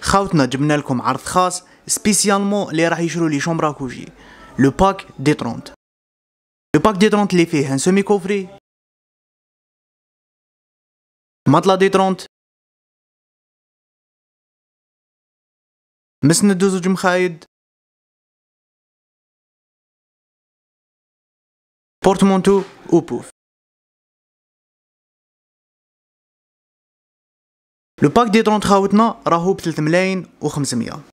خاوتنا جبنا لكم عرض خاص سبيسيالمون اللي راح يشرو لي شومبرا كوجي لو باك دي 30 لو باك دي 30 اللي فيه ان سيمي كوفري مطلة دي 30 مسند زوج مخايد بورتمونتو وبوف لو باك دي 30 خاوتنا راهو ب 3 ملاين و 500